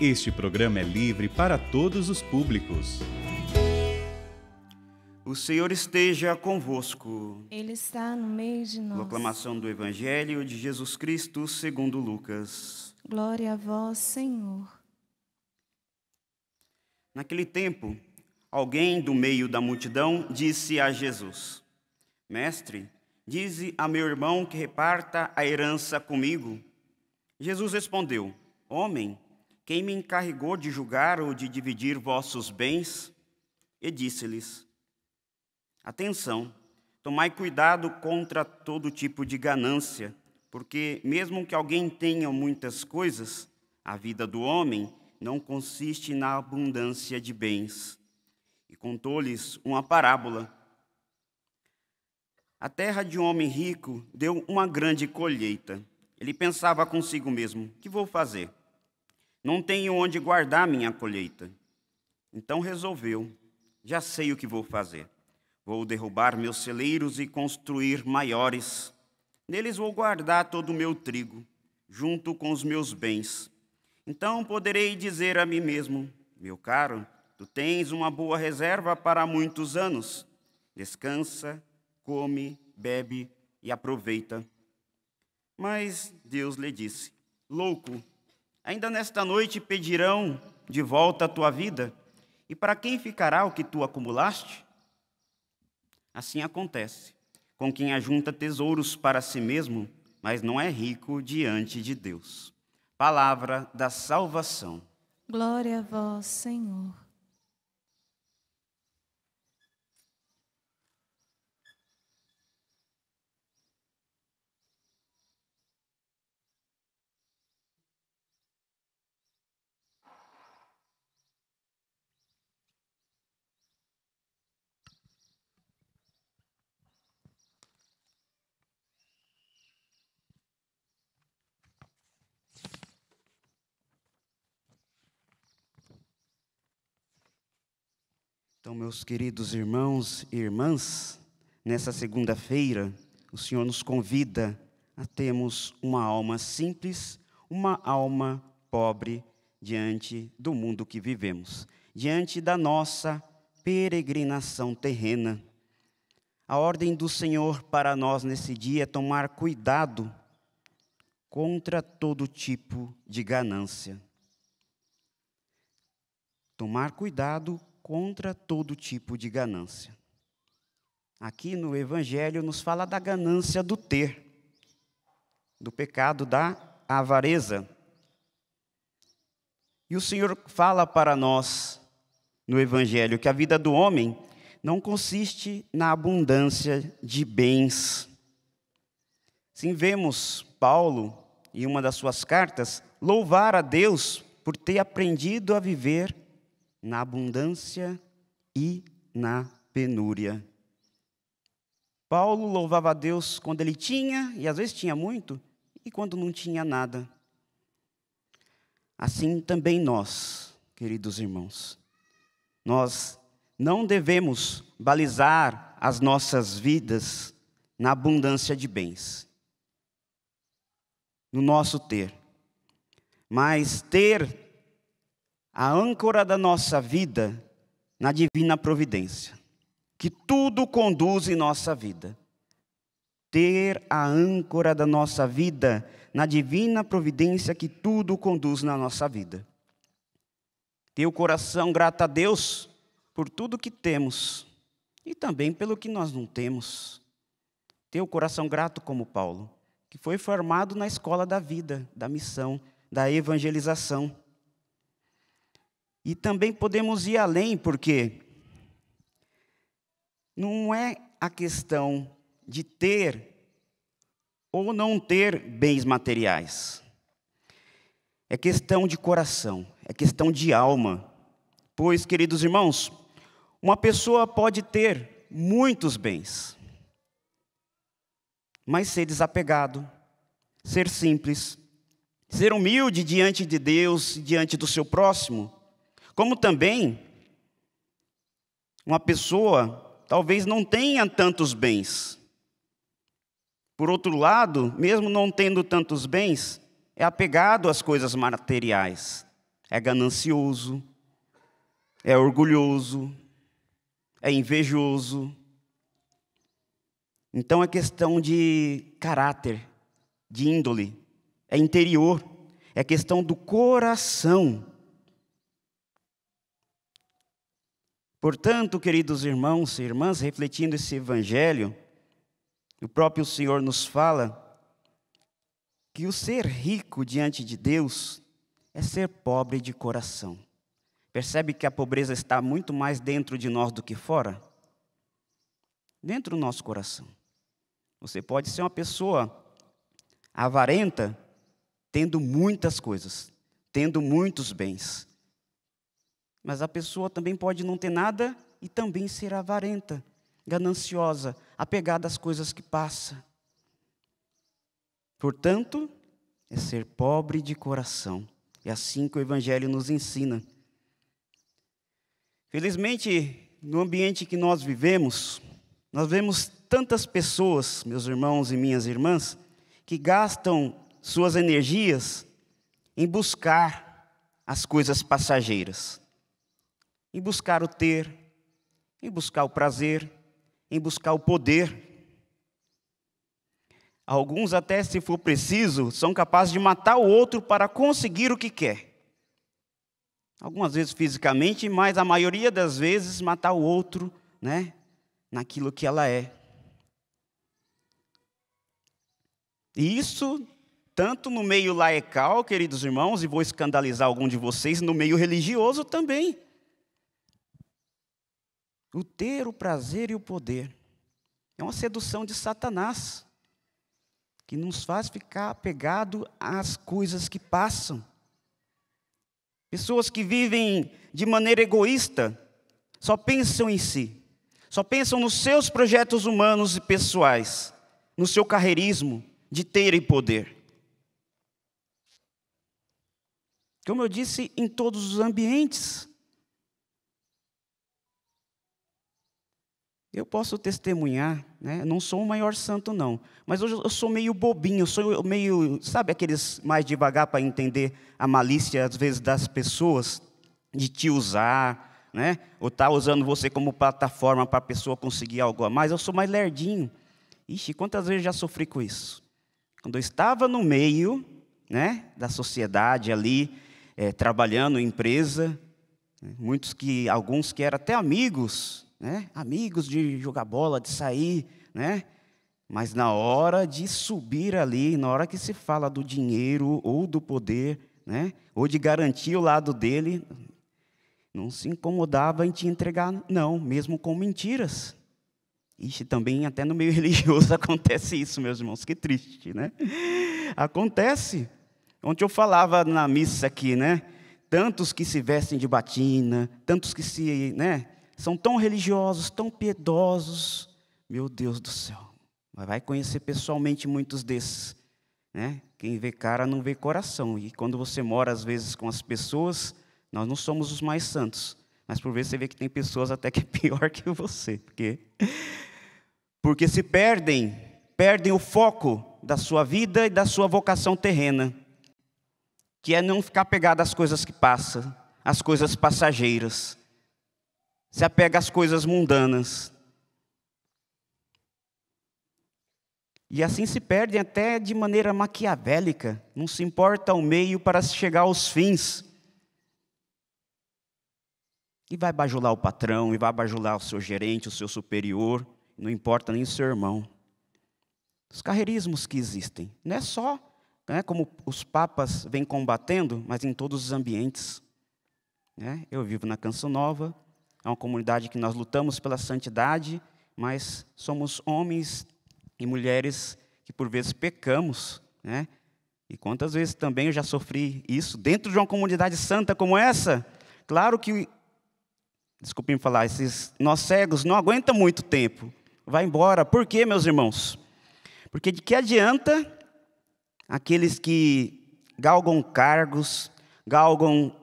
Este programa é livre para todos os públicos. O Senhor esteja convosco. Ele está no meio de nós. Proclamação do Evangelho de Jesus Cristo segundo Lucas. Glória a vós, Senhor. Naquele tempo, alguém do meio da multidão disse a Jesus: Mestre, dize a meu irmão que reparta a herança comigo. Jesus respondeu: Homem, quem me encarregou de julgar ou de dividir vossos bens? E disse-lhes: Atenção, tomai cuidado contra todo tipo de ganância, porque, mesmo que alguém tenha muitas coisas, a vida do homem não consiste na abundância de bens. E contou-lhes uma parábola. A terra de um homem rico deu uma grande colheita. Ele pensava consigo mesmo: que vou fazer? Não tenho onde guardar minha colheita. Então resolveu: já sei o que vou fazer. Vou derrubar meus celeiros e construir maiores. Neles vou guardar todo o meu trigo, junto com os meus bens. Então poderei dizer a mim mesmo: Meu caro, tu tens uma boa reserva para muitos anos. Descansa, come, bebe e aproveita. Mas Deus lhe disse: Louco, Ainda nesta noite pedirão de volta a tua vida, e para quem ficará o que tu acumulaste? Assim acontece com quem ajunta tesouros para si mesmo, mas não é rico diante de Deus. Palavra da salvação. Glória a vós, Senhor. Então, meus queridos irmãos e irmãs, nessa segunda-feira, o Senhor nos convida a termos uma alma simples, uma alma pobre diante do mundo que vivemos, diante da nossa peregrinação terrena. A ordem do Senhor para nós nesse dia é tomar cuidado contra todo tipo de ganância. Tomar cuidado contra todo tipo de ganância. Aqui no Evangelho nos fala da ganância do ter, do pecado da avareza. E o Senhor fala para nós no Evangelho que a vida do homem não consiste na abundância de bens. Sim, vemos Paulo, em uma das suas cartas, louvar a Deus por ter aprendido a viver na abundância e na penúria. Paulo louvava a Deus quando ele tinha, e às vezes tinha muito, e quando não tinha nada. Assim também nós, queridos irmãos, nós não devemos balizar as nossas vidas na abundância de bens, no nosso ter, mas ter a âncora da nossa vida na divina providência, que tudo conduz em nossa vida. Ter a âncora da nossa vida na divina providência que tudo conduz na nossa vida. Ter o coração grato a Deus por tudo que temos e também pelo que nós não temos. Ter o coração grato como Paulo, que foi formado na escola da vida, da missão, da evangelização. E também podemos ir além, porque não é a questão de ter ou não ter bens materiais. É questão de coração, é questão de alma. Pois, queridos irmãos, uma pessoa pode ter muitos bens, mas ser desapegado, ser simples, ser humilde diante de Deus, diante do seu próximo, como também uma pessoa talvez não tenha tantos bens. Por outro lado, mesmo não tendo tantos bens, é apegado às coisas materiais, é ganancioso, é orgulhoso, é invejoso. Então é questão de caráter, de índole, é interior, é questão do coração. Portanto, queridos irmãos e irmãs, refletindo esse evangelho, o próprio Senhor nos fala que o ser rico diante de Deus é ser pobre de coração. Percebe que a pobreza está muito mais dentro de nós do que fora? Dentro do nosso coração. Você pode ser uma pessoa avarenta, tendo muitas coisas, tendo muitos bens, mas a pessoa também pode não ter nada e também ser avarenta, gananciosa, apegada às coisas que passa. Portanto, é ser pobre de coração. É assim que o Evangelho nos ensina. Felizmente, no ambiente que nós vivemos, nós vemos tantas pessoas, meus irmãos e minhas irmãs, que gastam suas energias em buscar as coisas passageiras em buscar o ter, em buscar o prazer, em buscar o poder. Alguns, até se for preciso, são capazes de matar o outro para conseguir o que quer. Algumas vezes fisicamente, mas a maioria das vezes matar o outro né, naquilo que ela é. E isso tanto no meio laical, queridos irmãos, e vou escandalizar algum de vocês, no meio religioso também o ter, o prazer e o poder. É uma sedução de Satanás, que nos faz ficar apegado às coisas que passam. Pessoas que vivem de maneira egoísta, só pensam em si, só pensam nos seus projetos humanos e pessoais, no seu carreirismo de ter e poder. Como eu disse, em todos os ambientes. Eu posso testemunhar, né? não sou o maior santo, não, mas hoje eu sou meio bobinho, eu sou meio, sabe aqueles mais devagar para entender a malícia, às vezes, das pessoas, de te usar, né? ou estar tá usando você como plataforma para a pessoa conseguir algo a mais, eu sou mais lerdinho. Ixi, quantas vezes já sofri com isso? Quando eu estava no meio né, da sociedade ali, é, trabalhando em empresa, né, muitos que, alguns que eram até amigos, né? amigos de jogar bola, de sair, né? Mas na hora de subir ali, na hora que se fala do dinheiro ou do poder, né? Ou de garantir o lado dele, não se incomodava em te entregar, não, mesmo com mentiras. Ixi, também até no meio religioso acontece isso, meus irmãos, que triste, né? Acontece. Ontem eu falava na missa aqui, né? Tantos que se vestem de batina, tantos que se, né, são tão religiosos, tão piedosos. Meu Deus do céu, vai conhecer pessoalmente muitos desses. Né? Quem vê cara não vê coração. E quando você mora, às vezes, com as pessoas, nós não somos os mais santos. Mas por vezes você vê que tem pessoas até que é pior que você. Porque, porque se perdem, perdem o foco da sua vida e da sua vocação terrena. Que é não ficar pegado às coisas que passam, às coisas passageiras se apega às coisas mundanas. E assim se perdem até de maneira maquiavélica, não se importa o meio para chegar aos fins. E vai bajular o patrão, e vai bajular o seu gerente, o seu superior, não importa nem o seu irmão. Os carreirismos que existem, não é só né, como os papas vêm combatendo, mas em todos os ambientes. Né? Eu vivo na Canção Nova, é uma comunidade que nós lutamos pela santidade, mas somos homens e mulheres que por vezes pecamos, né? E quantas vezes também eu já sofri isso dentro de uma comunidade santa como essa? Claro que, desculpem falar, esses nós cegos não aguentam muito tempo, vai embora. Por quê, meus irmãos? Porque de que adianta aqueles que galgam cargos, galgam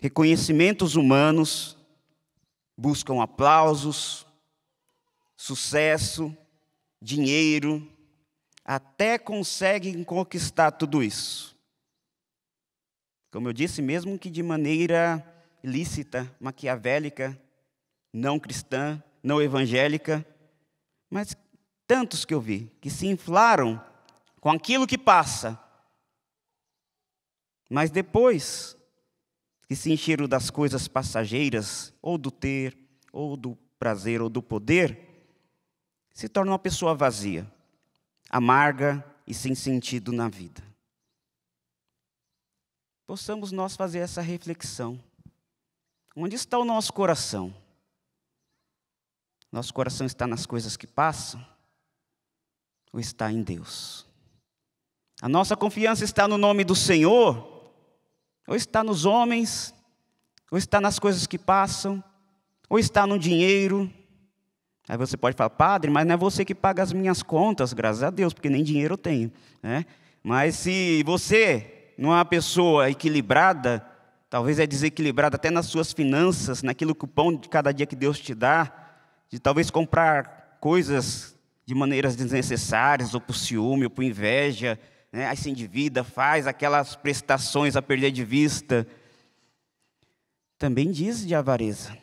reconhecimentos humanos, buscam aplausos, sucesso, dinheiro, até conseguem conquistar tudo isso. Como eu disse, mesmo que de maneira lícita, maquiavélica, não cristã, não evangélica, mas tantos que eu vi que se inflaram com aquilo que passa. Mas depois que se encheram das coisas passageiras, ou do ter, ou do prazer, ou do poder, se torna uma pessoa vazia, amarga e sem sentido na vida. Possamos nós fazer essa reflexão. Onde está o nosso coração? Nosso coração está nas coisas que passam ou está em Deus? A nossa confiança está no nome do Senhor ou está nos homens, ou está nas coisas que passam, ou está no dinheiro. Aí você pode falar, padre, mas não é você que paga as minhas contas, graças a Deus, porque nem dinheiro eu tenho. Né? Mas se você não é uma pessoa equilibrada, talvez é desequilibrada até nas suas finanças, naquilo que o pão de cada dia que Deus te dá, de talvez comprar coisas de maneiras desnecessárias, ou por ciúme, ou por inveja, né? aí se endivida, faz aquelas prestações a perder de vista. Também diz de avareza,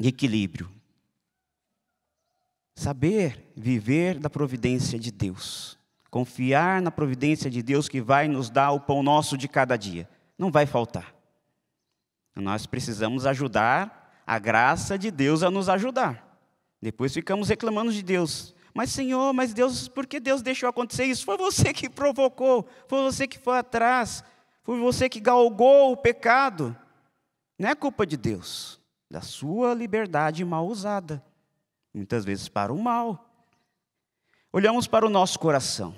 de equilíbrio. Saber viver da providência de Deus. Confiar na providência de Deus que vai nos dar o pão nosso de cada dia. Não vai faltar. Nós precisamos ajudar a graça de Deus a nos ajudar. Depois ficamos reclamando de Deus. Mas, Senhor, mas Deus, por que Deus deixou acontecer isso? Foi você que provocou, foi você que foi atrás, foi você que galgou o pecado. Não é culpa de Deus, da sua liberdade mal usada, muitas vezes para o mal. Olhamos para o nosso coração,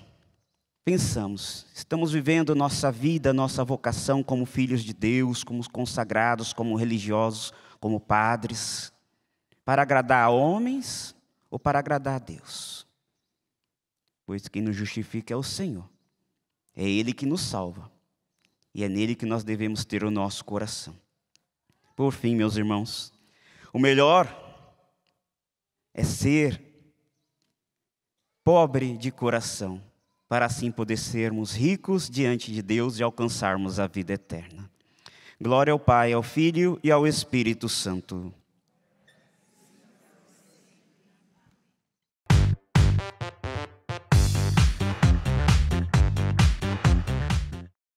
pensamos, estamos vivendo nossa vida, nossa vocação como filhos de Deus, como consagrados, como religiosos, como padres, para agradar a homens ou para agradar a Deus. Pois quem nos justifica é o Senhor. É Ele que nos salva. E é nele que nós devemos ter o nosso coração. Por fim, meus irmãos, o melhor é ser pobre de coração, para assim poder sermos ricos diante de Deus e alcançarmos a vida eterna. Glória ao Pai, ao Filho e ao Espírito Santo.